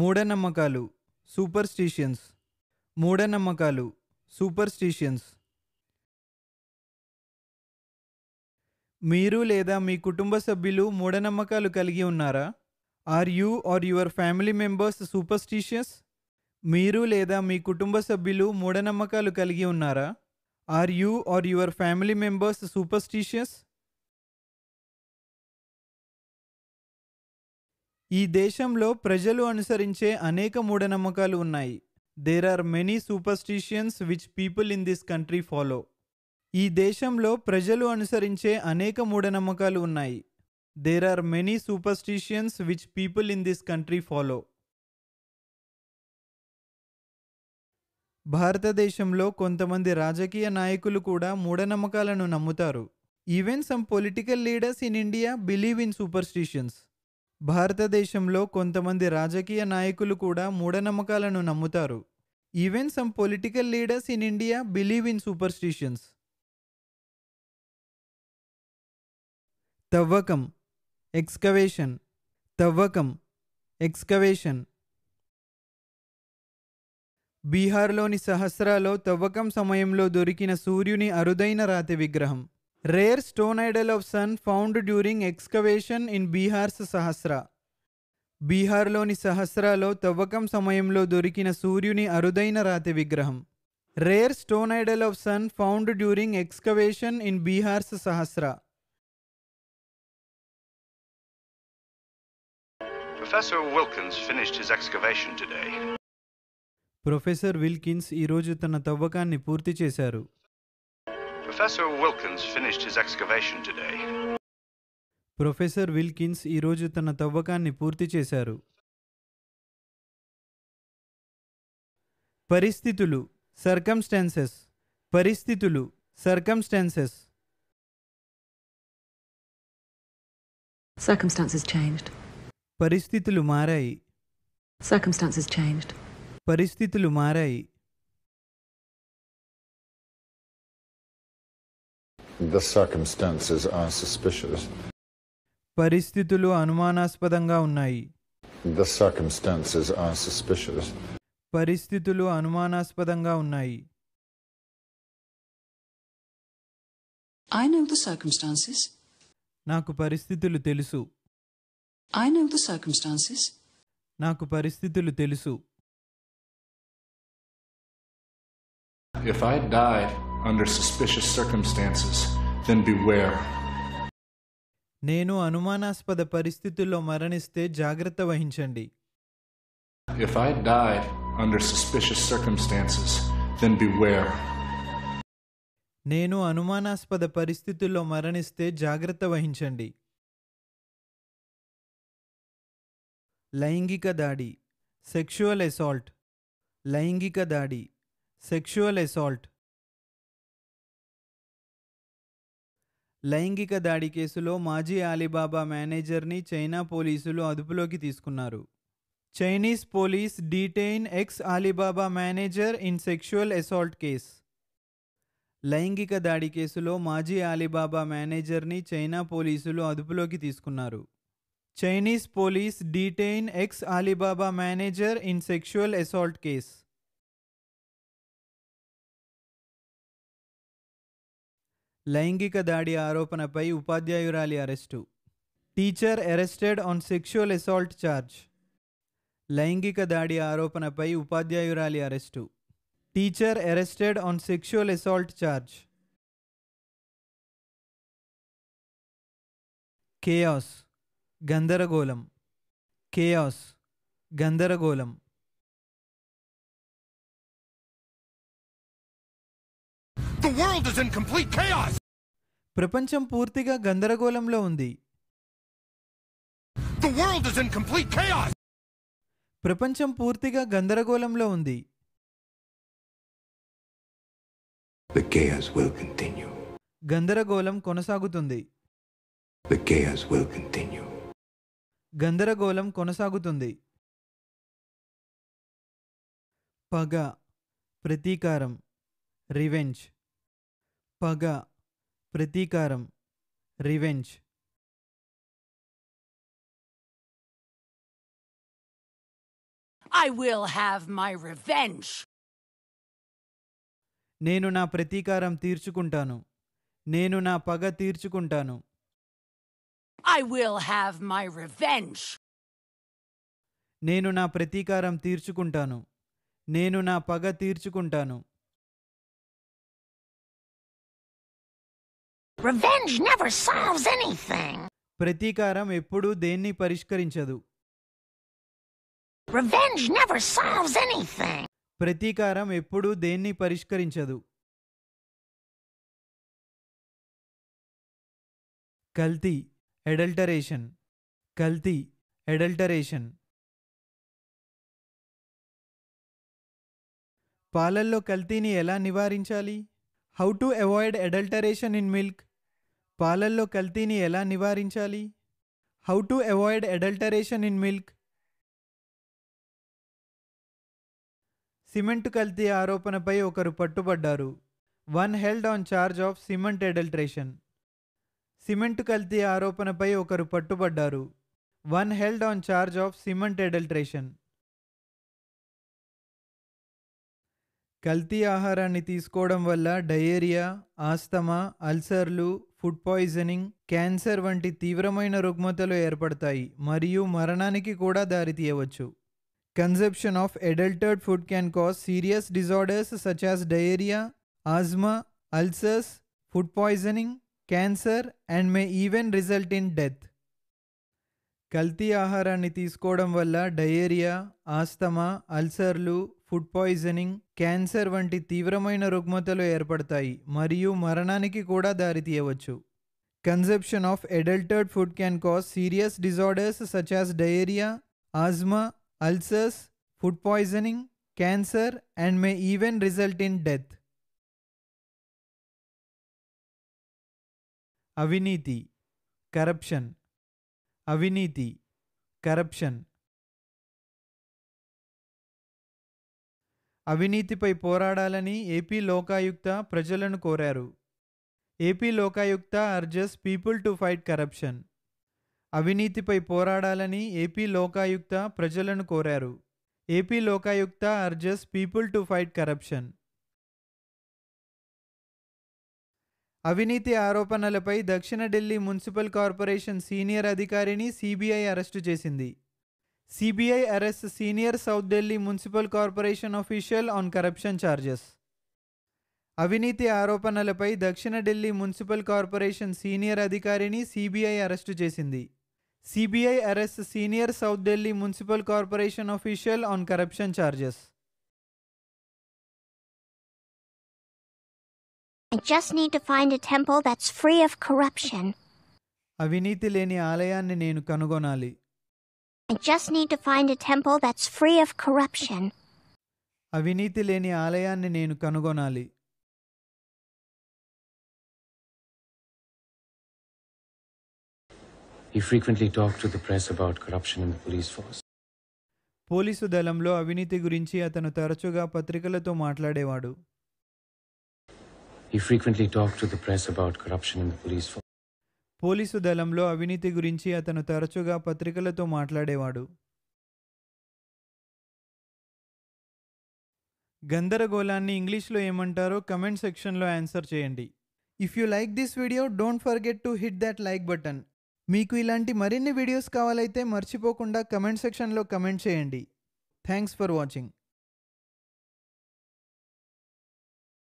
మూఢనమ్మకాలు సూపర్ స్టీషియన్స్ మూఢనమ్మకాలు సూపర్ స్టీషియన్స్ మీరు లేదా మీ కుటుంబ సభ్యులు మూఢనమ్మకాలు కలిగి ఉన్నారా are you or your family members superstitious మీరు లేదా మీ కుటుంబ సభ్యులు మూఢనమ్మకాలు కలిగి ఉన్నారా are you or your family members superstitious ఈ దేశంలో ప్రజలు అనుసరించే అనేక మూఢనమ్మకాలు ఉన్నాయి there are many superstitions which people in this country follow ఈ దేశంలో ప్రజలు అనుసరించే అనేక మూఢనమ్మకాలు ఉన్నాయి there are many superstitions which people in this country follow భారతదేశంలో కొంతమంది రాజకీయ నాయకులు కూడా మూఢనమ్మకాలను నమ్ముతారు even some political leaders in India believe in superstitions భారతదేశంలో కొంతమంది రాజకీయ నాయకులు కూడా మూఢనమ్మకాలను నమ్ముతారు even some political leaders in India believe in superstitions తవ్వకం ఎక్స్కవేషన్ తవ్వకం ఎక్స్కవేషన్ బీహార్లోని సహస్రాలో తవ్వకం సమయంలో దొరికిన సూర్యుని అరుదైన రాతి విగ్రహం rare stone idol of sun found during excavation in Bihar's Saharsa బీహార్లోని సహస్రాలో తవ్వకం సమయంలో దొరికిన సూర్యుని అరుదైన రాతి విగ్రహం rare stone idol of sun found during excavation in Bihar's Saharsa professor Wilkins ఈరోజు తన తవ్వకాన్ని పూర్తి చేశారు Professor Wilkins finished his excavation today. Professor Wilkins ఈరోజు తన తవ్వకాన్ని పూర్తి చేశారు పరిస్థితులు సర్కమ్స్టాన్సెస్ పరిస్థితులు సర్కమ్స్టాన్సెస్ Circumstances changed. పరిస్థితులు మారాయి Circumstances changed. పరిస్థితులు మారాయి The circumstances are suspicious. పరిస్థితులు అనుమానాస్పదంగా ఉన్నాయి The circumstances are suspicious. పరిస్థితులు అనుమానాస్పదంగా ఉన్నాయి I know the circumstances. నాకు పరిస్థితులు తెలుసు I know the circumstances. నాకు పరిస్థితులు తెలుసు. If I died under suspicious circumstances, then beware. నేను అనుమానాస్పద పరిస్థితుల్లో మరణిస్తే జాగ్రత్త వహించండి If I died under suspicious circumstances, then beware. నేను అనుమానాస్పద పరిస్థితుల్లో మరణిస్తే జాగ్రత్త వహించండి లైంగిక దాడి సెక్షువల్ అసాల్ట్ లైంగిక దాడి సెక్షువల్ అసాల్ట్ లైంగిక దాడి కేసులో మాజీ అలీబాబా మేనేజర్ని చైనా పోలీసులు అదుపులోకి తీసుకున్నారు Chinese police detain ex Alibaba manager in sexual assault case లైంగిక దాడి కేసులో మాజీ అలీబాబా మేనేజర్ని చైనా పోలీసులు అదుపులోకి తీసుకున్నారు Chinese police detain ex Alibaba manager in sexual assault case लैंगिक दाड़ आरोप उपाध्यायर arrest teacher arrested assault assault charge लैंगिक दाड़ आरोप उपाध्यायर arrest teacher arrested assault assault charge chaos गंदरगोलम केयास् गंदरगोलम The world is in complete chaos. ప్రపంచం పూర్తిగా గందరగోళంలో ఉంది ప్రపంచం పూర్తిగా గందరగోళంలో ఉంది గందరగోళం కొనసాగుతుంది గందరగోళం కొనసాగుతుంది పగ ప్రతీకారం రివెంజ్ పగ ప్రతీకారం revenge I will have my revenge. నేను నా ప్రతీకారం తీర్చుకుంటాను నేను నా పగ తీర్చుకుంటాను I will have my revenge నేను నా ప్రతీకారం తీర్చుకుంటాను నేను నా పగ తీర్చుకుంటాను Revenge never solves anything. ప్రతీకారం ఎప్పుడూ దేన్ని పరిష్కరించదు Revenge never solves anything. ప్రతీకారం ఎప్పుడూ దేన్ని పరిష్కరించదు కల్తీ ఎడల్టరేషన్ కల్తీ ఎడల్టరేషన్ పాలల్లో కల్తీని ఎలా నివారించాలి how to avoid adulteration in milk పాలల్లో కల్తీని ఎలా నివారించాలి how to avoid adulteration in milk cement కల్తీ ఆరోపణపై ఒకరు పట్టుబడ్డారు one held on charge of cement adulteration సిమెంట్ కల్తీ ఆరోపణపై ఒకరు పట్టుబడ్డారు one held on charge of cement adulteration కల్తీ ఆహారాన్ని తీసుకోవడం వల్ల డయేరియా ఆస్తమా అల్సర్లు ఫుడ్ పాయిజనింగ్ క్యాన్సర్ వంటి తీవ్రమైన రుగ్మతలు ఏర్పడతాయి మరియు మరణానికి కూడా దారితీయవచ్చు conception of adulterated food can cause serious disorders such as diarrhoea asthma ulcers food poisoning cancer and may even result in death కల్తీ ఆహారాన్ని తీసుకోవడం వల్ల డయేరియా ఆస్తమా అల్సర్లు ఫుడ్ పాయిజనింగ్ క్యాన్సర్ వంటి తీవ్రమైన రుగ్మతలు ఏర్పడతాయి మరియు మరణానికి కూడా దారితీయవచ్చు conception of adulterated food can cause serious disorders such as diarrhoea asthma ulcers food poisoning cancer and may even result in death అవినీతి కరప్షన్ అవినీతి కరప్షన్ అవినీతిపై పోరాడాలని ఏపీ లోకాయుక్త ప్రజలను కోరారు AP Lokayukta urges people to fight corruption అవినీతిపై పోరాడాలని AP Lokayukta ప్రజలను కోరారు AP Lokayukta urges people to fight corruption అవినీతి ఆరోపణలపై దక్షిణ ఢిల్లీ మున్సిపల్ కార్పొరేషన్ సీనియర్ అధికారిని సీబీఐ అరెస్టు చేసింది CBI arrest senior south Delhi municipal corporation official on corruption charges అవినీతి ఆరోపణలపై దక్షిణ ఢిల్లీ మున్సిపల్ కార్పొరేషన్ సీనియర్ అధికారిని సిబిఐ అరెస్టు చేసింది CBI arrest senior south Delhi municipal corporation official on corruption charges అవినీతి లేని ఆలయాన్ని నేను కనుగొనాలి I just need to find a temple that's free of corruption. అవినీతి లేని ఆలయాన్ని నేను కనుగొనాలి He frequently talked to the press about corruption in the police force. Police దళంలో అవినీతి గురించి అతను తరచుగా పత్రికలతో మాట్లాడేవాడు He frequently talked to the press about corruption in the police force. Police దళంలో అవినీతి గురించి అతను తరచుగా పత్రికలతో మాట్లాడేవాడు గందరగోళాన్ని ఇంగ్లీష్లో ఏమంటారో కమెంట్ సెక్షన్లో ఆన్సర్ చేయండి if you like this video don't forget to hit that like button మీకు ఇలాంటి మరిన్ని వీడియోస్ కావాలైతే మర్చిపోకుండా కమెంట్ సెక్షన్లో కమెంట్ చేయండి థ్యాంక్స్ ఫర్ వాచింగ్